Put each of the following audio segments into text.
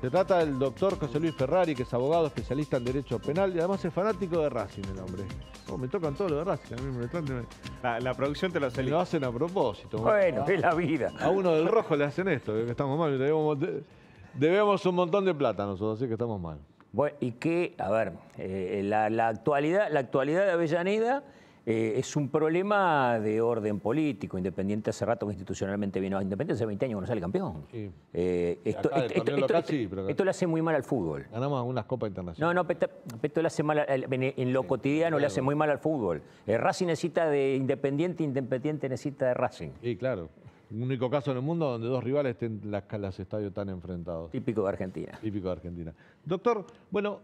Se trata del doctor José Luis Ferrari, que es abogado especialista en derecho penal y además es fanático de Racing el hombre. Oh, me tocan todo lo de Racing, a mí me La, producción te lo hace. Lo hacen a propósito. Bueno, es la vida. A uno del rojo le hacen esto, que estamos mal. Debemos, un montón de plata nosotros, así que estamos mal. Bueno, y que, a ver, eh, la, actualidad, la actualidad de Avellaneda eh, es un problema de orden político. Independiente hace rato que institucionalmente vino. Independiente hace 20 años que no sale campeón. Eh, esto, le hace muy mal al fútbol. Ganamos unas copas internacionales. No, no, esto, le hace mal. En, lo cotidiano le hace muy mal al fútbol. Eh, Racing necesita de Independiente, Independiente necesita de Racing. Sí, claro. Un único caso en el mundo donde dos rivales estén las los estadios tan enfrentados. Típico de Argentina. Típico de Argentina. Doctor, bueno,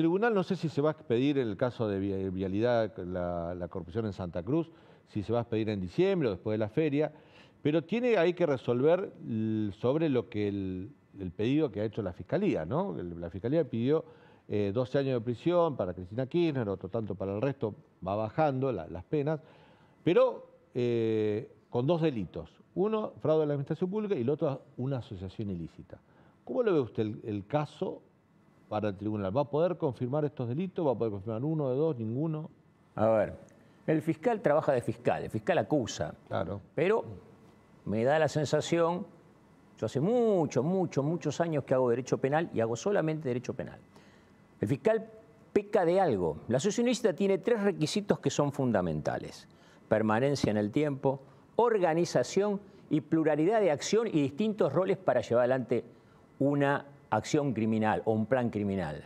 tribunal no sé si se va a expedir en el caso de Vialidad, la, corrupción en Santa Cruz, si se va a expedir en diciembre o después de la feria, pero tiene ahí que resolver sobre lo que el, pedido que ha hecho la Fiscalía, ¿no? La Fiscalía pidió 12 eh, años de prisión para Cristina Kirchner, otro tanto para el resto, va bajando las penas, pero eh, con dos delitos. Uno, fraude a la administración pública y el otro, una asociación ilícita. ¿Cómo lo ve usted el, el caso para el tribunal. ¿Va a poder confirmar estos delitos? ¿Va a poder confirmar uno de dos, ninguno? A ver, el fiscal trabaja de fiscal, el fiscal acusa. Claro. Pero me da la sensación, yo hace muchos, muchos, muchos años que hago derecho penal y hago solamente derecho penal. El fiscal peca de algo. La asociacionista tiene tres requisitos que son fundamentales. Permanencia en el tiempo, organización y pluralidad de acción y distintos roles para llevar adelante una acción criminal o un plan criminal.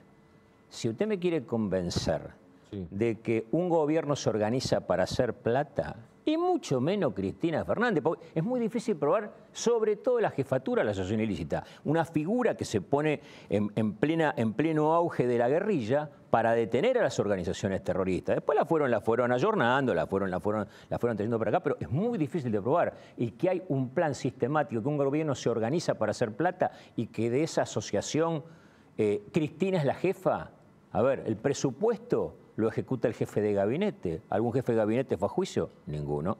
Si usted me quiere convencer de que un gobierno se organiza para hacer plata, y mucho menos Cristina Fernández, porque es muy difícil probar sobre todo la jefatura de la asociación ilícita, una figura que se pone en, plena, en pleno auge de la guerrilla para detener a las organizaciones terroristas. Después la fueron, la fueron ayornando, la fueron, la fueron, la fueron teniendo para acá, pero es muy difícil de probar. Y que hay un plan sistemático, que un gobierno se organiza para hacer plata y que de esa asociación eh, Cristina es la jefa. A ver, el presupuesto lo ejecuta el jefe de gabinete. ¿Algún jefe de gabinete fue a juicio? Ninguno.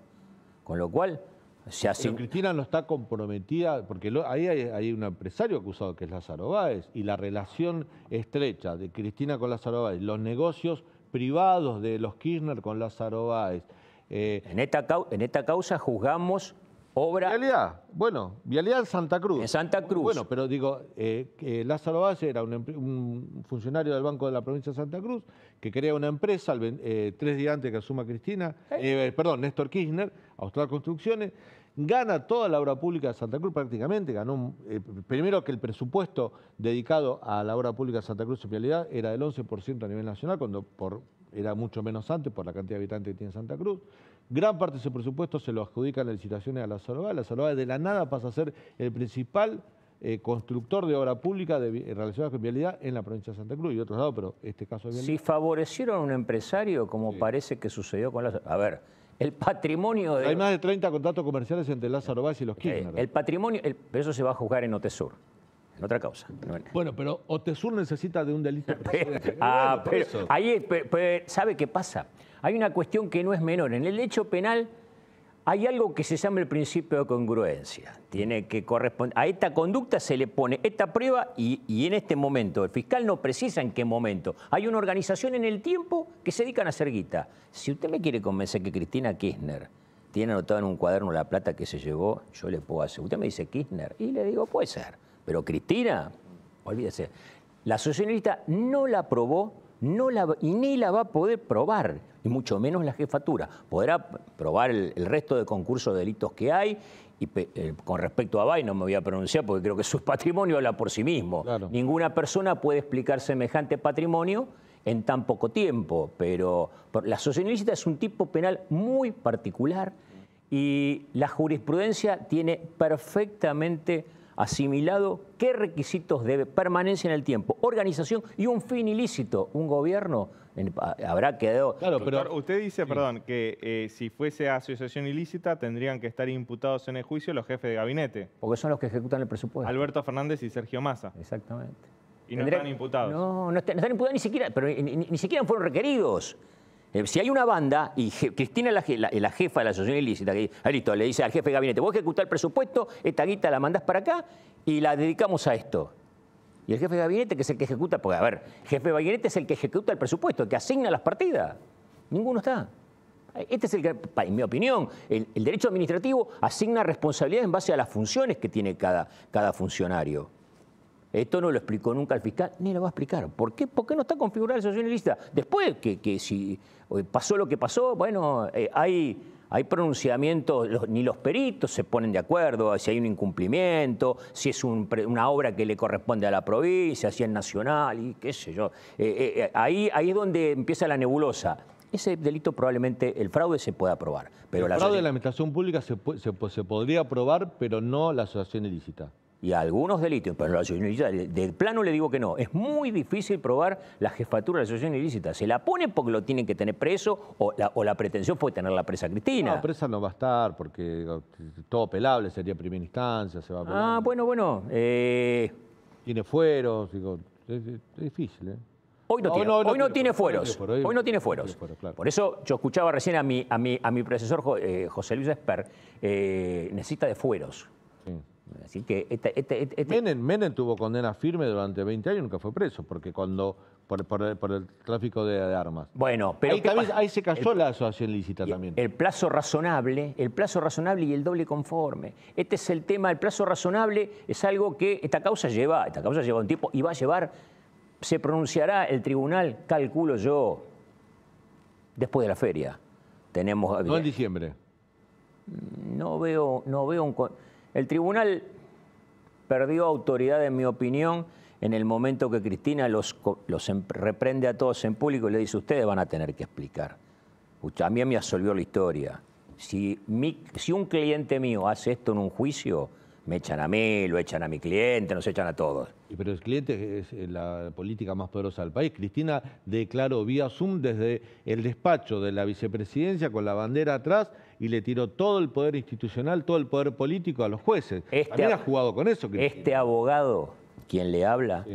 Con lo cual, se hace... Pero Cristina no está comprometida, porque ahí hay, un empresario acusado que es Lázaro Báez, y la relación estrecha de Cristina con Lázaro Báez, los negocios privados de los Kirchner con Lázaro Báez. Eh, en, esta, en esta causa juzgamos Vialidad, bueno, Vialidad Santa Cruz. En Santa Cruz. Bueno, pero digo, eh, que Lázaro Valle era un, funcionario del Banco de la Provincia de Santa Cruz que crea una empresa eh, tres días antes que asuma Cristina, eh. perdón, Néstor Kirchner, Austral Construcciones, gana toda la obra pública de Santa Cruz prácticamente, ganó primero que el presupuesto dedicado a la obra pública de Santa Cruz en Vialidad era del 11% a nivel nacional, cuando por, era mucho menos antes por la cantidad de habitantes que tiene Santa Cruz. Gran parte de ese presupuesto se lo adjudican las licitaciones a la Salvada. La de la nada pasa a ser el principal eh, constructor de obra pública de, eh, relacionada con vialidad en la provincia de Santa Cruz y otro lado, pero este caso es bien Si favorecieron a un empresario, como parece que sucedió con la... A ver, el patrimonio de... Hay más de 30 contratos comerciales entre Lázaro Valls y los eh, Kirchner. El patrimonio, el, eso se va a juzgar en OTESUR en otra causa. Bueno, pero Otesur necesita de un delito. ah, pero ahí sabe qué pasa. Hay una cuestión que no es menor. En el hecho penal hay algo que se llama el principio de congruencia. Tiene que corresponder. A esta conducta se le pone esta prueba y, en este momento. El fiscal no precisa en qué momento. Hay una organización en el tiempo que se dedican a hacer guita. Si usted me quiere convencer que Cristina Kirchner tiene anotado en un cuaderno la plata que se llevó, yo le puedo hacer. Usted me dice Kirchner y le digo, puede ser. Pero Cristina, olvídese, la socialista no la probó, no la, y ni la va a poder probar, y mucho menos la jefatura. Podrá probar el, resto de concursos de delitos que hay. Y eh, con respecto a Bay no me voy a pronunciar porque creo que su patrimonio habla por sí mismo. Ninguna persona puede explicar semejante patrimonio en tan poco tiempo, pero, pero la socialista es un tipo penal muy particular y la jurisprudencia tiene perfectamente asimilado qué requisitos debe permanencia en el tiempo, organización y un fin ilícito. Un gobierno habrá quedado... Claro, pero usted dice, perdón, que eh, si fuese asociación ilícita tendrían que estar imputados en el juicio los jefes de gabinete. Porque son los que ejecutan el presupuesto. Alberto Fernández y Sergio Massa. Exactamente. Y no están imputados. No, no están, imputados ni siquiera, pero ni siquiera fueron requeridos. Eh, si hay una banda y Cristina la, jefa de la asociación ilícita, que ah, le dice al jefe de gabinete, vos ejecutar el presupuesto, esta guita la mandás para acá y la dedicamos a esto. Y el jefe de gabinete, que es el que ejecuta, porque a ver, el jefe de gabinete es el que ejecuta el presupuesto, el que asigna las partidas. Ninguno está. Este es el que, en mi opinión, el, derecho administrativo asigna responsabilidades en base a las funciones que tiene cada funcionario. Esto no lo explicó nunca el fiscal, ni lo va a explicar. ¿Por qué, ¿Por qué no está configurada la asociación ilícita? Después que, si eh, pasó lo que pasó, bueno, eh, hay, hay pronunciamientos, ni los peritos se ponen de acuerdo si hay un incumplimiento, si es una obra que le corresponde a la provincia, si es nacional, y qué sé yo. Eh, ahí, ahí es donde empieza la nebulosa ese delito probablemente el fraude se pueda aprobar. Pero el fraude de la administración pública se, se podría aprobar, pero no la asociación ilícita y algunos delitos, pero la asociación ilícita, del plano le digo que no. Es muy difícil probar la jefatura de la asociación ilícita. Se la pone porque lo tienen que tener preso o la, o la pretensión fue tener la presa Cristina. No, presa no va a estar porque todo pelable sería primera instancia, se va Ah, bueno, bueno. Eh. Tiene fueros, digo, es, difícil, Hoy no, tiene, fueros. Hoy, no tiene fueros. Por eso yo escuchaba recién a mi, a mi, a mi profesor eh, José Luis Esper, eh, necesita de fueros. Así Menem, tuvo condena firme durante 20 años y nunca fue preso, porque cuando por, el, tráfico de, armas. Bueno, pero ahí, se cayó la asociación lícita también. El plazo razonable, el plazo razonable y el doble conforme. Este es el tema, el plazo razonable es algo que esta causa lleva, esta causa lleva un tiempo y va a llevar, se pronunciará el tribunal, calculo yo, después de la feria. Tenemos. No en diciembre. No veo, no veo un el tribunal perdió autoridad, en mi opinión, en el momento que Cristina los, em, reprende a todos en público y le dice, ustedes van a tener que explicar. A mí me absolvió la historia. Si, si un cliente mío hace esto en un juicio, me echan a mí, lo echan a mi cliente, nos echan a todos. Pero el cliente es eh, la política más poderosa del país. Cristina declaró vía Zoom desde el despacho de la vicepresidencia con la bandera atrás y le tiró todo el poder institucional, todo el poder político a los jueces. Este También ha jugado con eso. Cristina. Este abogado, quien le habla,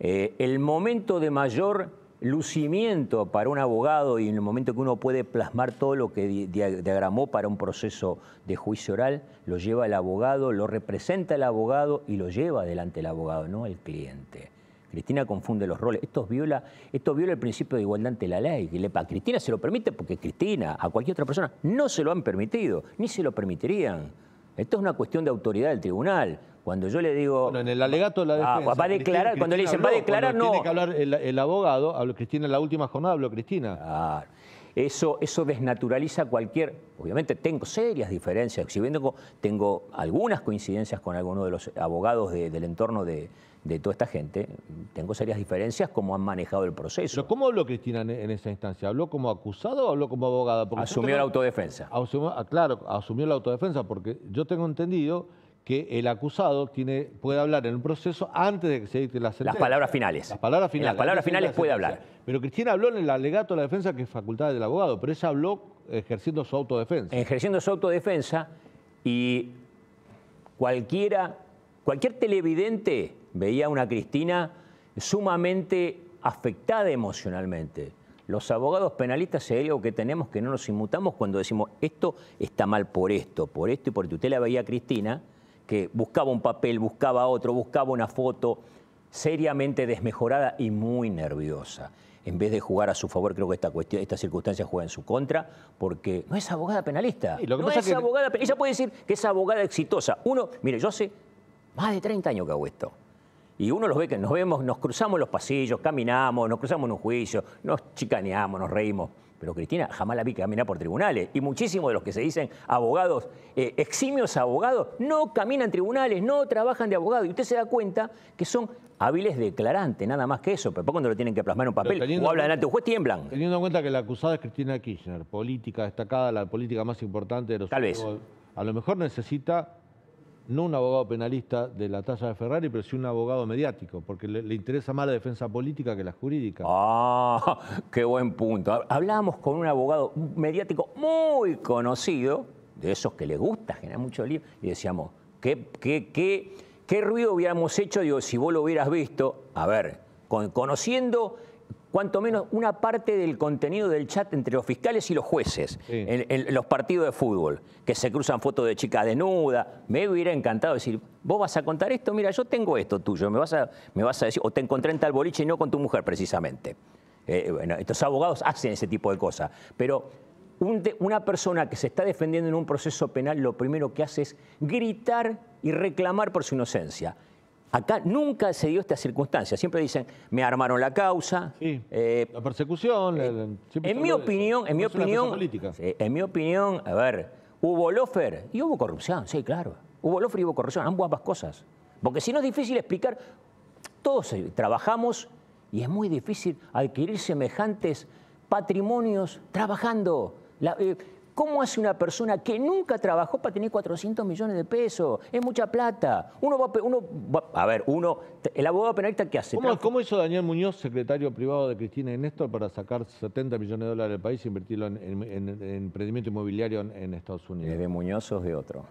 eh, el momento de mayor lucimiento para un abogado y en el momento que uno puede plasmar todo lo que diagramó para un proceso de juicio oral, lo lleva el abogado, lo representa el abogado y lo lleva adelante el abogado, no el cliente. Cristina confunde los roles. Esto viola, esto viola el principio de igualdad ante la ley. A Cristina se lo permite porque Cristina, a cualquier otra persona, no se lo han permitido, ni se lo permitirían. Esto es una cuestión de autoridad del tribunal. Cuando yo le digo... Bueno, en el alegato de la ah, defensa... Ah, va a declarar, cuando le dicen, va a declarar, no... Tiene que hablar el, abogado, habló Cristina, en la última jornada habló Cristina. Ah, eso, eso desnaturaliza cualquier... Obviamente tengo serias diferencias, si bien tengo, algunas coincidencias con alguno de los abogados del entorno de, toda esta gente, tengo serias diferencias como han manejado el proceso. ¿Pero cómo habló Cristina en, esa instancia? ¿Habló como acusado o habló como abogada? asumió la autodefensa. Ah, claro, asumió la autodefensa, porque yo tengo entendido que el acusado tiene, puede hablar en un proceso antes de que se dicte la sentencia. Las palabras finales. Las palabras finales. las palabras finales puede hablar. Pero Cristina habló en el alegato de la defensa que es facultad del abogado, pero ella habló ejerciendo su autodefensa. Ejerciendo su autodefensa y cualquiera, cualquier televidente veía a una Cristina sumamente afectada emocionalmente. Los abogados penalistas es algo que tenemos que no nos inmutamos cuando decimos esto está mal por esto, por esto y por Usted la veía a Cristina que buscaba un papel, buscaba otro, buscaba una foto, seriamente desmejorada y muy nerviosa. En vez de jugar a su favor, creo que esta, cuestión, esta circunstancia juega en su contra, porque no es abogada penalista. no es abogada, ella puede decir que es abogada exitosa. Uno, mire, yo hace más de 30 años que hago esto. Y uno los ve que nos vemos, nos cruzamos los pasillos, caminamos, nos cruzamos en un juicio, nos chicaneamos, nos reímos. Pero Cristina jamás la vi caminar por tribunales. Y muchísimos de los que se dicen abogados, eh, eximios abogados, no caminan tribunales, no trabajan de abogado. Y usted se da cuenta que son hábiles declarantes, nada más que eso. Pero cuando lo tienen que plasmar en un papel o habla delante de un juez, tiemblan. Teniendo en cuenta que la acusada es Cristina Kirchner, política destacada, la política más importante de los... Tal vez. A lo mejor necesita no un abogado penalista de la talla de Ferrari, pero sí un abogado mediático, porque le, interesa más la defensa política que la jurídica. Ah, qué buen punto. Hablábamos con un abogado mediático muy conocido, de esos que le gusta generar mucho lío, y decíamos, ¿qué, qué, ruido hubiéramos hecho? Digo, si vos lo hubieras visto, a ver, conociendo cuanto menos una parte del contenido del chat entre los fiscales y los jueces en, los partidos de fútbol, que se cruzan fotos de chicas desnudas. Me hubiera encantado decir, vos vas a contar esto, mira, yo tengo esto tuyo, me vas a, vas a decir, o te encontré en tal boliche y no con tu mujer precisamente. Eh, eh, bueno, estos abogados hacen ese tipo de cosas, pero una persona que se está defendiendo en un proceso penal lo primero que hace es gritar y reclamar por su inocencia. Acá nunca se dio esta circunstancia. Siempre dicen, me armaron la causa. la eh, persecución. Eh, en mi opinión, en mi opinión, en mi opinión, a ver, hubo lofer y hubo corrupción, sí, claro. Hubo lofer y hubo corrupción, ambas cosas. Porque si no es difícil explicar, todos eh, trabajamos y es muy difícil adquirir semejantes patrimonios trabajando. ¿Cómo hace una persona que nunca trabajó para tener 400 millones de pesos? Es mucha plata. Uno va, uno a ver, uno, el abogado penalista ¿qué hace. ¿Cómo, hizo Daniel Muñoz, secretario privado de Cristina y Néstor, para sacar 70 millones de dólares del país e invertirlo en, emprendimiento inmobiliario en, Estados Unidos? Es de Muñoz o de otro.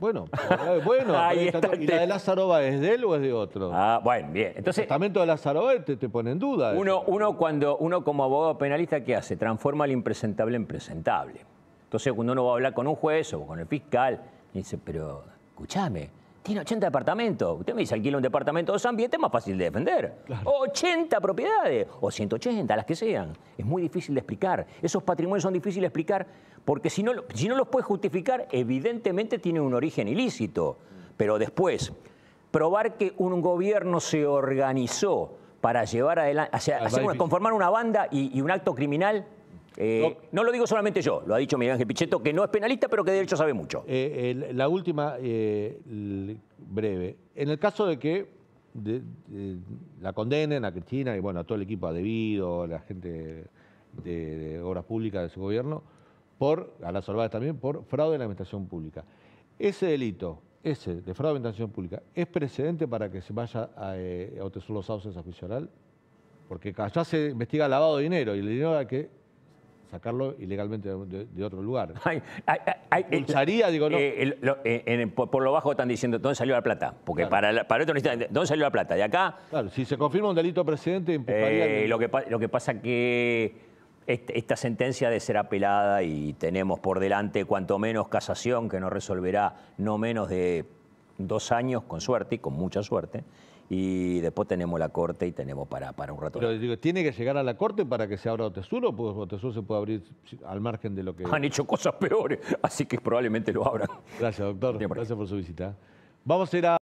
Bueno, eh, bueno, ¿y la de Lázaro es de él o es de otro? Ah, bueno, bien. Entonces, el testamento de Lázaro te, pone en duda. Uno, uno, cuando, uno como abogado penalista, ¿qué hace? Transforma el impresentable en presentable. Entonces cuando uno va a hablar con un juez o con el fiscal, dice, pero escúchame, tiene 80 departamentos. Usted me dice, alquila un departamento de dos ambientes, es más fácil de defender. 80 propiedades, o 180, las que sean. Es muy difícil de explicar. Esos patrimonios son difíciles de explicar porque si no, si no los puede justificar, evidentemente tiene un origen ilícito. Pero después, probar que un gobierno se organizó para llevar adelante, ah, conformar una banda y un acto criminal eh, no. lo digo solamente yo, lo ha dicho Miguel Ángel Pichetto, que no es penalista, pero que de hecho sabe mucho. Eh, la última, eh, breve. En el caso de que la condenen a Cristina y bueno, a todo el equipo debido, a la gente de, Obras Públicas de su gobierno, por, a las Orbadas también, por fraude en la administración pública. Ese delito, ese de fraude en la administración pública, ¿es precedente para que se vaya a, Otesur los Sauces a Porque allá se investiga lavado de dinero y el dinero que sacarlo ilegalmente de, otro lugar. por, lo bajo están diciendo, ¿dónde salió la plata? Porque para, para otro ¿dónde salió la plata? De acá... Claro, si se confirma un delito presidente. empujaría... Eh, lo, que, lo que pasa que esta sentencia de ser apelada y tenemos por delante cuanto menos casación que nos resolverá no menos de dos años, con suerte, y con mucha suerte, y después tenemos la corte y tenemos para, para un rato. Pero digo, ¿tiene que llegar a la corte para que se abra Otesur o pues, Otesur se puede abrir al margen de lo que... Han hecho cosas peores, así que probablemente lo abran. Gracias, doctor. Gracias por su visita. Vamos a ir a...